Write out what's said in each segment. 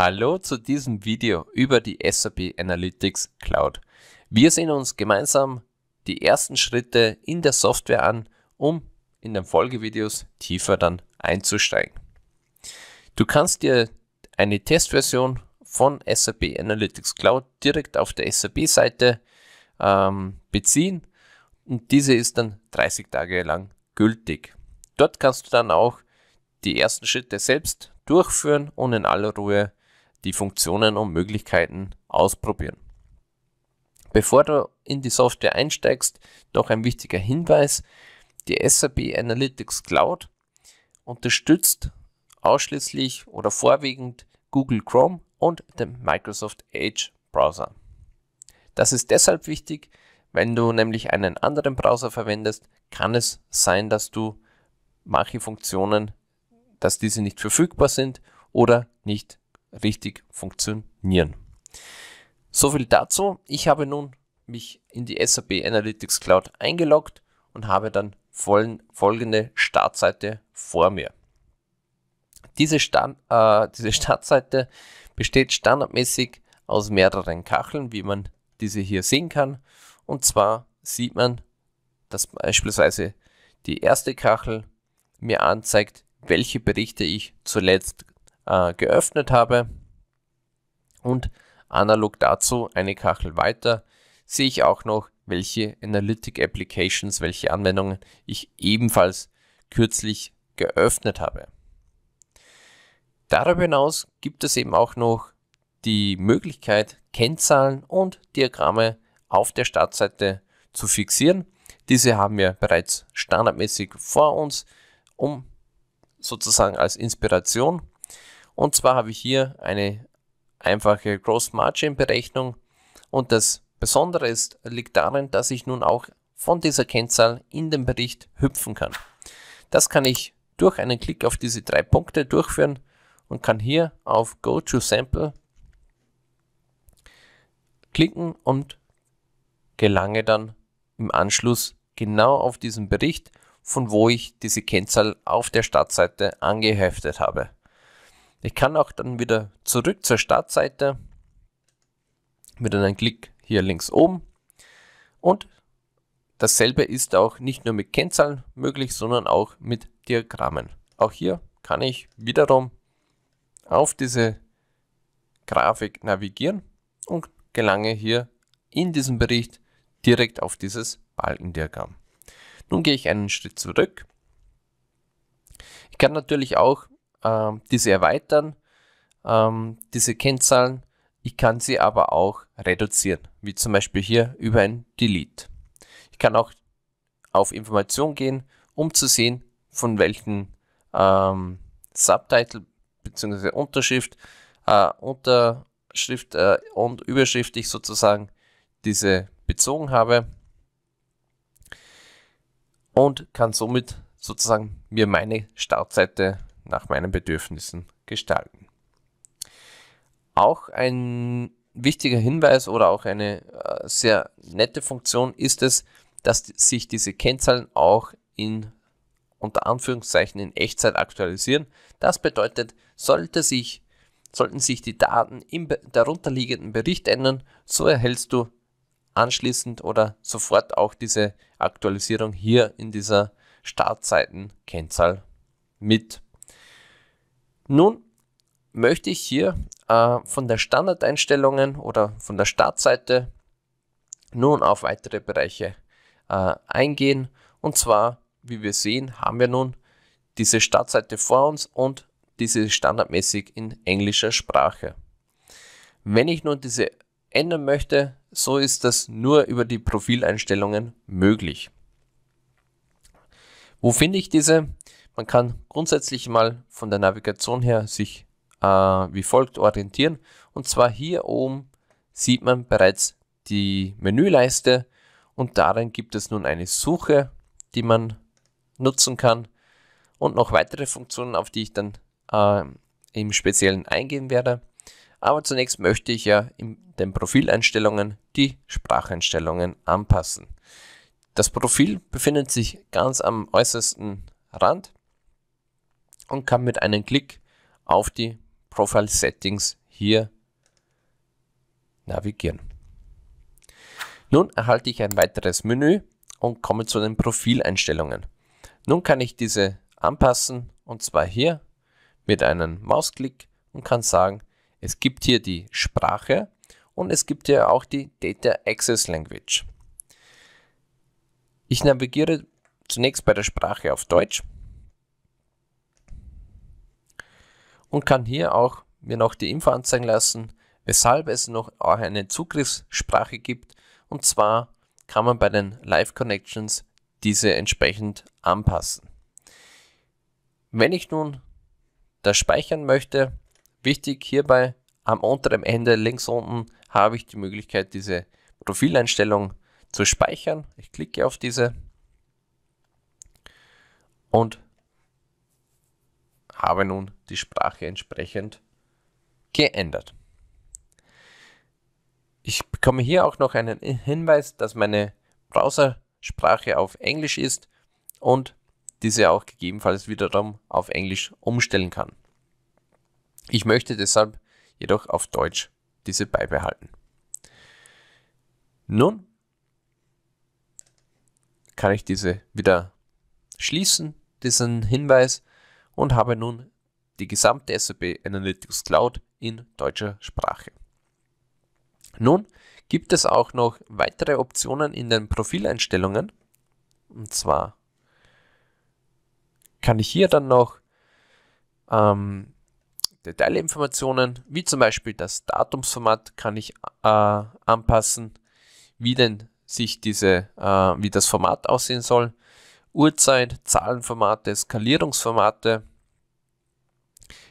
Hallo zu diesem Video über die SAP Analytics Cloud. Wir sehen uns gemeinsam die ersten Schritte in der Software an, um in den Folgevideos tiefer dann einzusteigen. Du kannst dir eine Testversion von SAP Analytics Cloud direkt auf der SAP-Seite ähm, beziehen und diese ist dann 30 Tage lang gültig. Dort kannst du dann auch die ersten Schritte selbst durchführen und in aller Ruhe die Funktionen und Möglichkeiten ausprobieren. Bevor du in die Software einsteigst, noch ein wichtiger Hinweis. Die SAP Analytics Cloud unterstützt ausschließlich oder vorwiegend Google Chrome und den Microsoft Edge Browser. Das ist deshalb wichtig, wenn du nämlich einen anderen Browser verwendest, kann es sein, dass du manche Funktionen, dass diese nicht verfügbar sind oder nicht richtig funktionieren. Soviel dazu. Ich habe nun mich in die SAP Analytics Cloud eingeloggt und habe dann folgende Startseite vor mir. Diese, Star äh, diese Startseite besteht standardmäßig aus mehreren Kacheln, wie man diese hier sehen kann. Und zwar sieht man, dass beispielsweise die erste Kachel mir anzeigt, welche Berichte ich zuletzt äh, geöffnet habe. Und analog dazu eine Kachel weiter sehe ich auch noch, welche Analytic Applications, welche Anwendungen ich ebenfalls kürzlich geöffnet habe. Darüber hinaus gibt es eben auch noch die Möglichkeit, Kennzahlen und Diagramme auf der Startseite zu fixieren. Diese haben wir bereits standardmäßig vor uns, um sozusagen als Inspiration und zwar habe ich hier eine einfache Gross Margin Berechnung und das Besondere ist, liegt darin, dass ich nun auch von dieser Kennzahl in den Bericht hüpfen kann. Das kann ich durch einen Klick auf diese drei Punkte durchführen und kann hier auf Go to Sample klicken und gelange dann im Anschluss genau auf diesen Bericht, von wo ich diese Kennzahl auf der Startseite angeheftet habe. Ich kann auch dann wieder zurück zur Startseite mit einem Klick hier links oben. Und dasselbe ist auch nicht nur mit Kennzahlen möglich, sondern auch mit Diagrammen. Auch hier kann ich wiederum auf diese Grafik navigieren und gelange hier in diesem Bericht direkt auf dieses Balkendiagramm. Nun gehe ich einen Schritt zurück. Ich kann natürlich auch ähm, diese erweitern, ähm, diese Kennzahlen. Ich kann sie aber auch reduzieren, wie zum Beispiel hier über ein Delete. Ich kann auch auf Information gehen, um zu sehen, von welchen ähm, Subtitle bzw. Unterschrift, äh, Unterschrift äh, und Überschrift ich sozusagen diese bezogen habe und kann somit sozusagen mir meine Startseite nach meinen Bedürfnissen gestalten. Auch ein wichtiger Hinweis oder auch eine äh, sehr nette Funktion ist es, dass sich diese Kennzahlen auch in unter Anführungszeichen in Echtzeit aktualisieren. Das bedeutet, sollte sich, sollten sich die Daten im darunterliegenden Bericht ändern, so erhältst du anschließend oder sofort auch diese Aktualisierung hier in dieser Startseiten-Kennzahl mit. Nun möchte ich hier äh, von der Standardeinstellungen oder von der Startseite nun auf weitere Bereiche äh, eingehen. Und zwar, wie wir sehen, haben wir nun diese Startseite vor uns und diese standardmäßig in englischer Sprache. Wenn ich nun diese ändern möchte, so ist das nur über die Profileinstellungen möglich. Wo finde ich diese? Man kann grundsätzlich mal von der Navigation her sich äh, wie folgt orientieren. Und zwar hier oben sieht man bereits die Menüleiste und darin gibt es nun eine Suche, die man nutzen kann und noch weitere Funktionen, auf die ich dann äh, im Speziellen eingehen werde. Aber zunächst möchte ich ja in den Profileinstellungen die Spracheinstellungen anpassen. Das Profil befindet sich ganz am äußersten Rand und kann mit einem Klick auf die Profile Settings hier navigieren. Nun erhalte ich ein weiteres Menü und komme zu den Profileinstellungen. Nun kann ich diese anpassen und zwar hier mit einem Mausklick und kann sagen, es gibt hier die Sprache und es gibt hier auch die Data Access Language. Ich navigiere zunächst bei der Sprache auf Deutsch und kann hier auch mir noch die Info anzeigen lassen, weshalb es noch eine Zugriffssprache gibt. Und zwar kann man bei den Live Connections diese entsprechend anpassen. Wenn ich nun das speichern möchte, wichtig hierbei am unteren Ende links unten habe ich die Möglichkeit, diese Profileinstellung zu speichern. Ich klicke auf diese und habe nun die Sprache entsprechend geändert. Ich bekomme hier auch noch einen Hinweis, dass meine Browsersprache auf Englisch ist und diese auch gegebenenfalls wiederum auf Englisch umstellen kann. Ich möchte deshalb jedoch auf Deutsch diese beibehalten. Nun kann ich diese wieder schließen, diesen Hinweis, und habe nun die gesamte SAP Analytics Cloud in deutscher Sprache. Nun gibt es auch noch weitere Optionen in den Profileinstellungen. Und zwar kann ich hier dann noch ähm, Detailinformationen, wie zum Beispiel das Datumsformat, kann ich äh, anpassen, wie denn sich diese, äh, wie das Format aussehen soll. Uhrzeit, Zahlenformate, Skalierungsformate.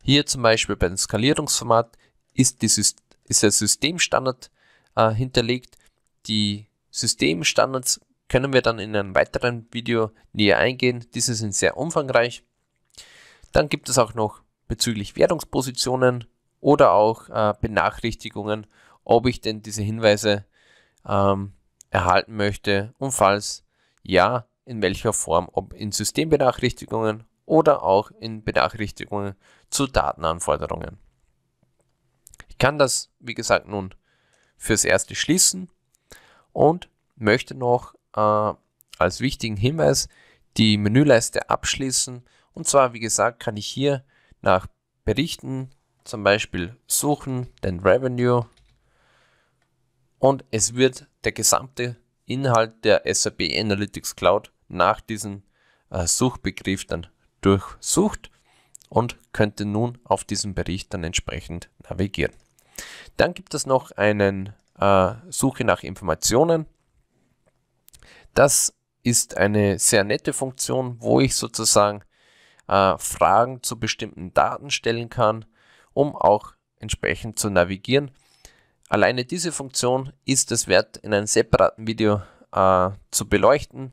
Hier zum Beispiel beim Skalierungsformat ist, die, ist der Systemstandard äh, hinterlegt. Die Systemstandards können wir dann in einem weiteren Video näher eingehen. Diese sind sehr umfangreich. Dann gibt es auch noch bezüglich Währungspositionen oder auch äh, Benachrichtigungen, ob ich denn diese Hinweise ähm, erhalten möchte und falls ja, in welcher Form, ob in Systembenachrichtigungen oder auch in Benachrichtigungen zu Datenanforderungen. Ich kann das, wie gesagt, nun fürs Erste schließen und möchte noch äh, als wichtigen Hinweis die Menüleiste abschließen. Und zwar, wie gesagt, kann ich hier nach Berichten zum Beispiel suchen, den Revenue und es wird der gesamte Inhalt der SAP Analytics Cloud nach diesem äh, Suchbegriff dann durchsucht und könnte nun auf diesen Bericht dann entsprechend navigieren. Dann gibt es noch eine äh, Suche nach Informationen. Das ist eine sehr nette Funktion, wo ich sozusagen äh, Fragen zu bestimmten Daten stellen kann, um auch entsprechend zu navigieren. Alleine diese Funktion ist es wert, in einem separaten Video äh, zu beleuchten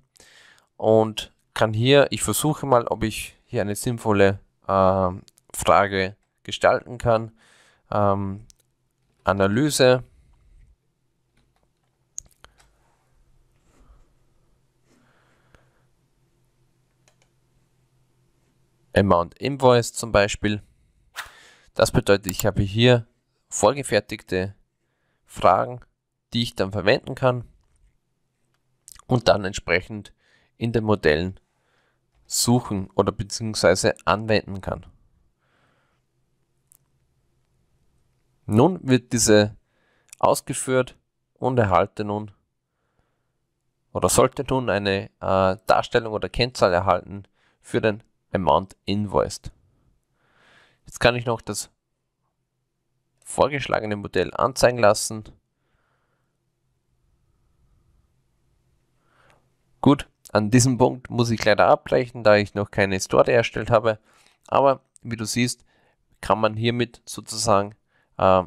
und kann hier, ich versuche mal, ob ich hier eine sinnvolle äh, Frage gestalten kann. Ähm, Analyse. Amount Invoice zum Beispiel. Das bedeutet, ich habe hier vorgefertigte Fragen, die ich dann verwenden kann und dann entsprechend in den Modellen suchen oder beziehungsweise anwenden kann. Nun wird diese ausgeführt und erhalte nun oder sollte nun eine äh, Darstellung oder Kennzahl erhalten für den Amount Invoiced. Jetzt kann ich noch das vorgeschlagene Modell anzeigen lassen. Gut, an diesem Punkt muss ich leider abbrechen, da ich noch keine Store erstellt habe. Aber wie du siehst, kann man hiermit sozusagen äh,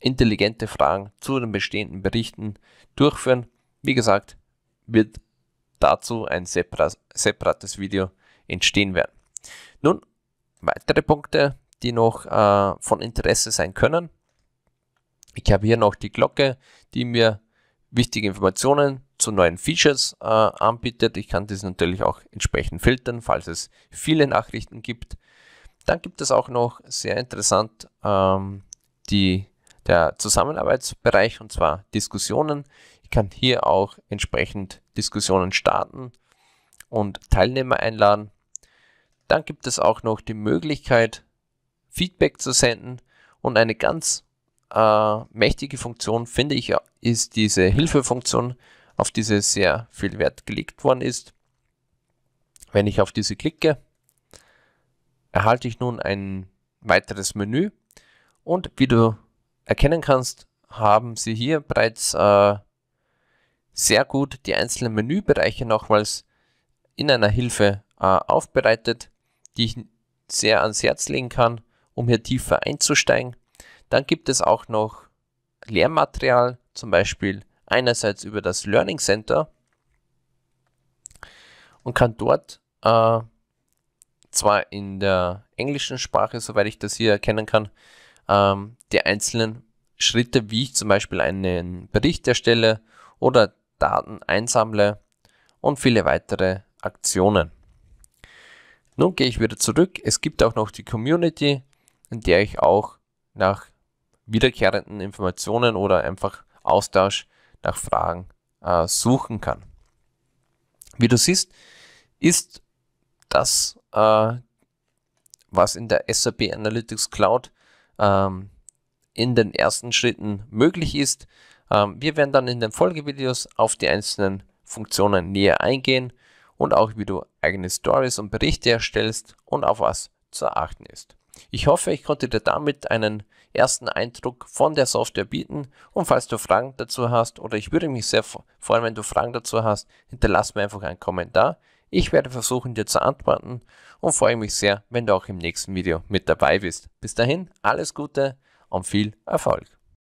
intelligente Fragen zu den bestehenden Berichten durchführen. Wie gesagt, wird dazu ein separates Video entstehen werden. Nun, weitere Punkte, die noch äh, von Interesse sein können. Ich habe hier noch die Glocke, die mir wichtige Informationen zu neuen Features äh, anbietet. Ich kann das natürlich auch entsprechend filtern, falls es viele Nachrichten gibt. Dann gibt es auch noch sehr interessant ähm, die, der Zusammenarbeitsbereich und zwar Diskussionen. Ich kann hier auch entsprechend Diskussionen starten und Teilnehmer einladen. Dann gibt es auch noch die Möglichkeit, Feedback zu senden. Und eine ganz äh, mächtige Funktion, finde ich, ist diese Hilfefunktion, auf diese sehr viel Wert gelegt worden ist. Wenn ich auf diese klicke, erhalte ich nun ein weiteres Menü. Und wie du erkennen kannst, haben sie hier bereits äh, sehr gut die einzelnen Menübereiche nochmals in einer Hilfe äh, aufbereitet, die ich sehr ans Herz legen kann um hier tiefer einzusteigen. Dann gibt es auch noch Lehrmaterial, zum Beispiel einerseits über das Learning Center und kann dort äh, zwar in der englischen Sprache, soweit ich das hier erkennen kann, ähm, die einzelnen Schritte, wie ich zum Beispiel einen Bericht erstelle oder Daten einsammle und viele weitere Aktionen. Nun gehe ich wieder zurück. Es gibt auch noch die Community, in der ich auch nach wiederkehrenden Informationen oder einfach Austausch nach Fragen äh, suchen kann. Wie du siehst, ist das, äh, was in der SAP Analytics Cloud ähm, in den ersten Schritten möglich ist. Ähm, wir werden dann in den Folgevideos auf die einzelnen Funktionen näher eingehen und auch wie du eigene Stories und Berichte erstellst und auf was zu achten ist. Ich hoffe, ich konnte dir damit einen ersten Eindruck von der Software bieten und falls du Fragen dazu hast oder ich würde mich sehr freuen, wenn du Fragen dazu hast, hinterlass mir einfach einen Kommentar. Ich werde versuchen, dir zu antworten und freue mich sehr, wenn du auch im nächsten Video mit dabei bist. Bis dahin, alles Gute und viel Erfolg.